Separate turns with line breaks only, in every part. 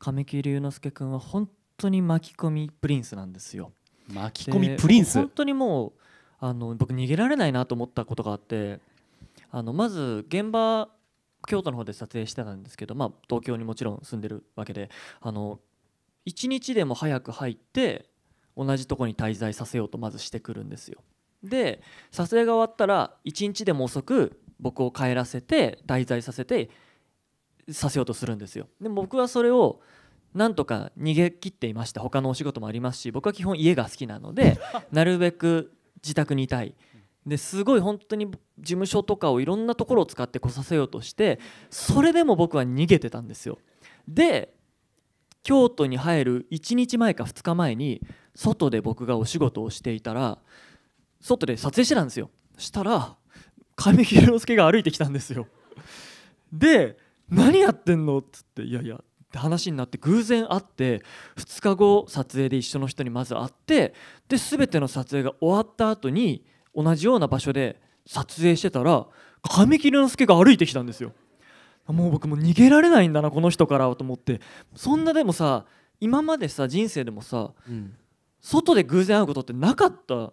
神木隆之介君は本当に巻き込みプリンスなんですよ。巻き込みプリンス本当にもうあの僕逃げられないなと思ったことがあってあのまず現場京都の方で撮影してたんですけど、まあ、東京にもちろん住んでるわけであの1日でも早く入って同じとこに滞在させようとまずしてくるんですよ。で撮影が終わったら1日でも遅く僕を帰らせて滞在させてさせようとするんですよで僕はそれをなんとか逃げ切っていました他のお仕事もありますし僕は基本家が好きなので なるべく自宅にいたいですごい本当に事務所とかをいろんなところを使って来させようとしてそれでも僕は逃げてたんですよで京都に入る1日前か2日前に外で僕がお仕事をしていたら外で撮影してたんですよしたら神木隆之介が歩いてきたんですよで何やってんの?」っつって「いやいや」って話になって偶然会って2日後撮影で一緒の人にまず会ってで全ての撮影が終わった後に同じような場所で撮影してたら神木隆之介が歩いてきたんですよ。もう僕も逃げられないんだなこの人からと思ってそんなでもさ今までさ人生でもさ、うん、外で偶然会うことってなかった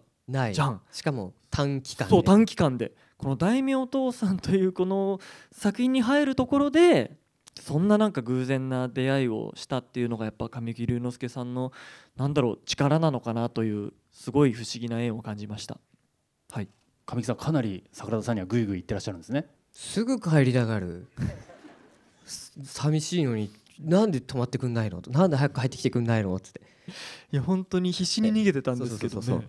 じゃんしかも短期間そう短期間でこの「大名お父さん」というこの作品に入るところでそんななんか偶然な出会いをしたっていうのがやっぱ神木隆之介さんのなんだろう力なのかなという
すごい不思議な縁を感じました。はい神木さんかなり桜田さんにはぐいぐい行ってらっしゃるんですねすぐ帰りたがる 寂しいのになん
で止まってくんないのなんで早く帰ってきてくんないのっつっていや本当に必死に逃げてたんですけどね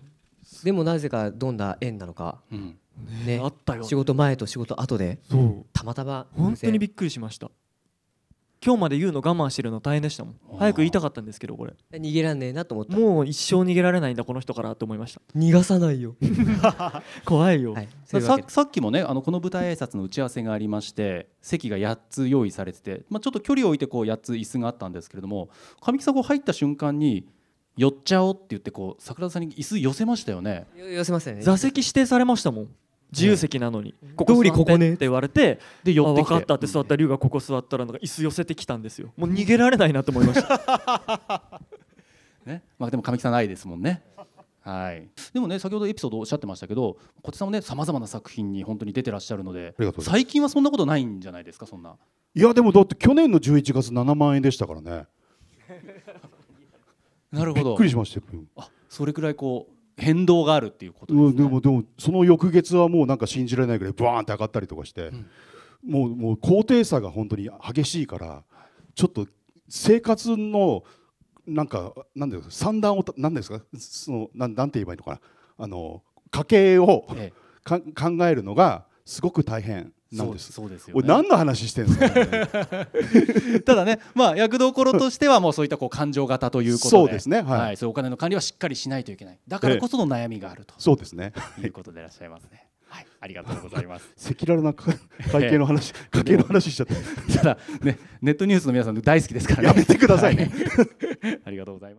でもなぜかどんな縁なのか、うんね、ね、あったよ仕事前と仕事後でたまたま本当にびっくりしました今日まで言うの我慢してるの大変でしたもん早く言いたかったんですけどこれ逃げらんねえなと思ってもう一生逃げられないんだこの人からと思いました逃がさないよ 怖いよ、はい、さ
さっきもねあのこの舞台挨拶の打ち合わせがありまして席が8つ用意されてて、まあ、ちょっと距離を置いてこう8つ椅子があったんですけれども上木さんこう入った瞬間に「寄っちゃおうって言ってこう桜田さんに椅子寄せましたよね寄せましたね座席指定されましたもん自由席なのに、ここりここねって言われてで寄って分かったって座った龍がここ座ったらなんか椅子寄せてきたんですよもう逃げられないなと思いました ねまあ、でも神木さんないですもんねはい、でもね先ほどエピソードおっしゃってましたけどこっちさんもねさまざまな作品に本当に出てらっしゃるので最近はそんなことないんじゃないですかそんな
いやでもだって去年の11月7万円でしたからね なるほどびっくりしましたあそれくらいこう変動があるっていうことです、ね、うん、でもでもその翌月はもうなんか信じられないぐらいバーンって上がったりとかして、うん、もうもう高低差が本当に激しいからちょっと生活のなんかなんですか三段をなんですかそのなんなんて言えばいいのかなあの家計を、ええ、考えるのがすごく大変なんですそうですよ、ね、何の話してんすか、ね、ただね、まあ、役どころとしてはもうそういったこう感情型ということでそうですね、はい、は
い、そういうお金の管理はしっかりしないといけないだからこその悩みがあると、そうですねと いうことでいらっしゃいますね。はい、ありがとうございます。赤裸々な会計の話、家計の話しちゃって ただね、ネットニュースの皆さん大好きですから、ね、やめてくださいね。はい、ありがとうございます。